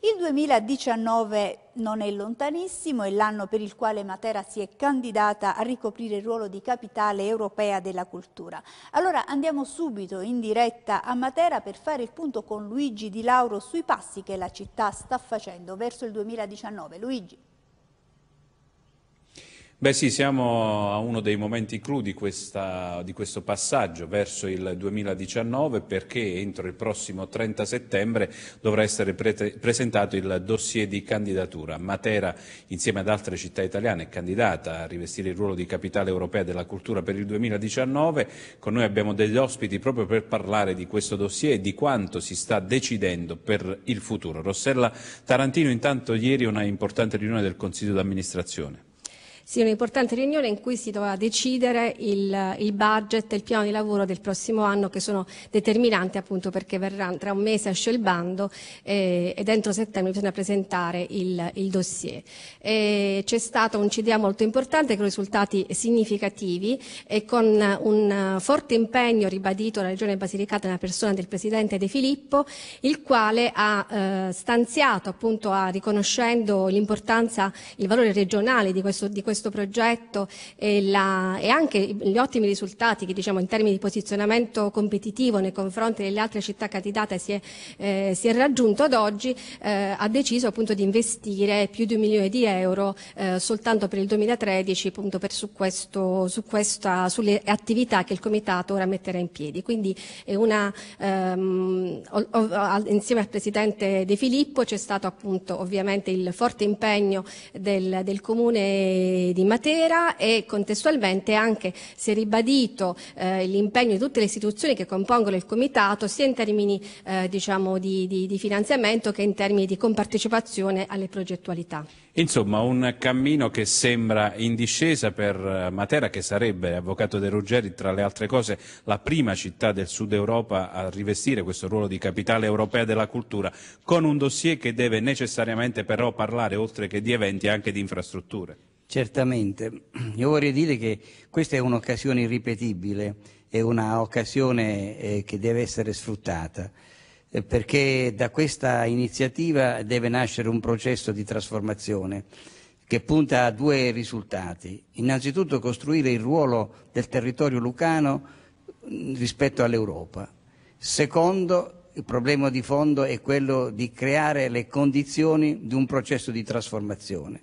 Il 2019 non è lontanissimo, è l'anno per il quale Matera si è candidata a ricoprire il ruolo di capitale europea della cultura. Allora andiamo subito in diretta a Matera per fare il punto con Luigi Di Lauro sui passi che la città sta facendo verso il 2019. Luigi. Beh sì, siamo a uno dei momenti clou di, questa, di, questo passaggio verso il 2019 perché entro il prossimo 30 settembre dovrà essere pre presentato il dossier di candidatura. Matera, insieme ad altre città italiane, è candidata a rivestire il ruolo di capitale europea della cultura per il 2019. Con noi abbiamo degli ospiti proprio per parlare di questo dossier e di quanto si sta decidendo per il futuro. Rossella Tarantino intanto ieri una importante riunione del Consiglio d'amministrazione. Sì, un'importante riunione in cui si doveva decidere il, il budget e il piano di lavoro del prossimo anno che sono determinanti appunto perché verrà, tra un mese esce il bando eh, e dentro settembre bisogna presentare il, il dossier. c'è stato un CDA molto importante con risultati significativi e con un forte impegno ribadito dalla Regione Basilicata nella persona del Presidente De Filippo, il quale ha eh, stanziato appunto a, riconoscendo l'importanza, il valore regionale di questo, di questo questo progetto e, la, e anche gli ottimi risultati che diciamo, in termini di posizionamento competitivo nei confronti delle altre città candidate si è, eh, si è raggiunto ad oggi, eh, ha deciso appunto di investire più di un milione di euro eh, soltanto per il 2013 appunto per su questo, su questa, sulle attività che il Comitato ora metterà in piedi. Quindi è una, ehm, o, o, insieme al Presidente De Filippo c'è stato appunto ovviamente il forte impegno del, del Comune di Matera e contestualmente anche si è ribadito eh, l'impegno di tutte le istituzioni che compongono il Comitato sia in termini eh, diciamo di, di, di finanziamento che in termini di compartecipazione alle progettualità. Insomma, un cammino che sembra in discesa per eh, Matera, che sarebbe, Avvocato De Ruggeri, tra le altre cose, la prima città del Sud Europa a rivestire questo ruolo di capitale europea della cultura, con un dossier che deve necessariamente però parlare, oltre che di eventi, anche di infrastrutture. Certamente, io vorrei dire che questa è un'occasione irripetibile, è un'occasione eh, che deve essere sfruttata, eh, perché da questa iniziativa deve nascere un processo di trasformazione che punta a due risultati. Innanzitutto costruire il ruolo del territorio lucano mm, rispetto all'Europa. Secondo, il problema di fondo è quello di creare le condizioni di un processo di trasformazione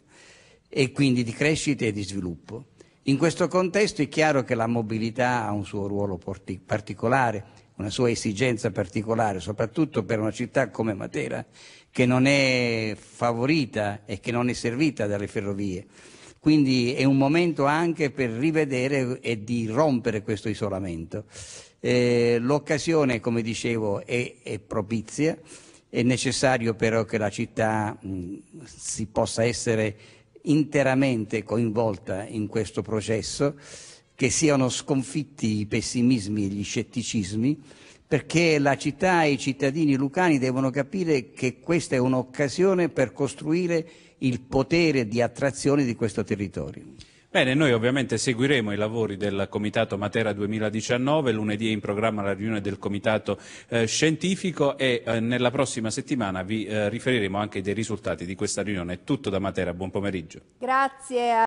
e quindi di crescita e di sviluppo. In questo contesto è chiaro che la mobilità ha un suo ruolo particolare, una sua esigenza particolare, soprattutto per una città come Matera, che non è favorita e che non è servita dalle ferrovie. Quindi è un momento anche per rivedere e di rompere questo isolamento. Eh, l'occasione, come dicevo, è, è, propizia, è necessario però che la città mh, si possa essere interamente coinvolta in questo processo, che siano sconfitti i pessimismi e gli scetticismi, perché la città e i cittadini lucani devono capire che questa è un'occasione per costruire il potere di attrazione di questo territorio. Bene, noi ovviamente seguiremo i lavori del Comitato Matera 2019, lunedì è in programma la riunione del Comitato eh, Scientifico e eh, nella prossima settimana vi eh, riferiremo anche dei risultati di questa riunione. È tutto da Matera, buon pomeriggio.